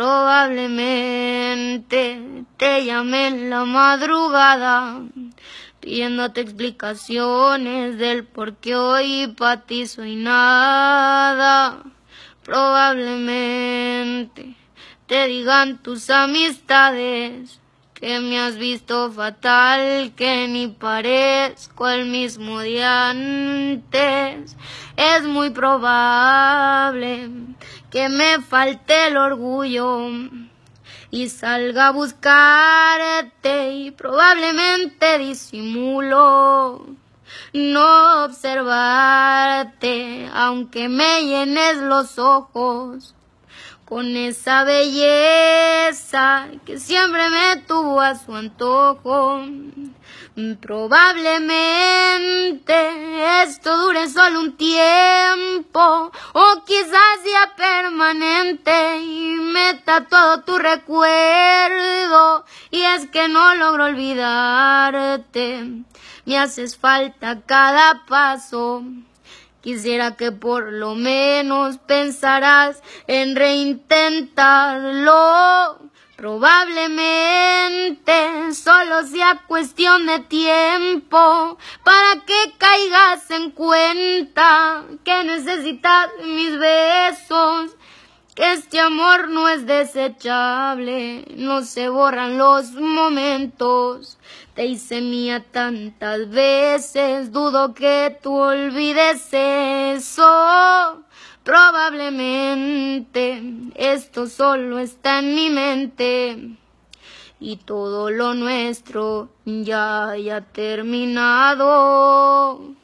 Probablemente te llamé en la madrugada pidiéndote explicaciones del por qué hoy para ti soy nada. Probablemente te digan tus amistades que me has visto fatal, que ni parezco el mismo de antes. Es muy probable que me falte el orgullo y salga a buscarte y probablemente disimulo no observarte aunque me llenes los ojos con esa belleza que siempre me tuvo a su antojo. Probablemente esto solo un tiempo o quizás sea permanente y meta todo tu recuerdo y es que no logro olvidarte me haces falta cada paso Quisiera que por lo menos pensarás en reintentarlo. Probablemente sea cuestión de tiempo para que caigas en cuenta que necesitas mis besos, que este amor no es desechable, no se borran los momentos. Te hice mía tantas veces, dudo que tú olvides eso. Probablemente esto solo está en mi mente y todo lo nuestro ya haya terminado.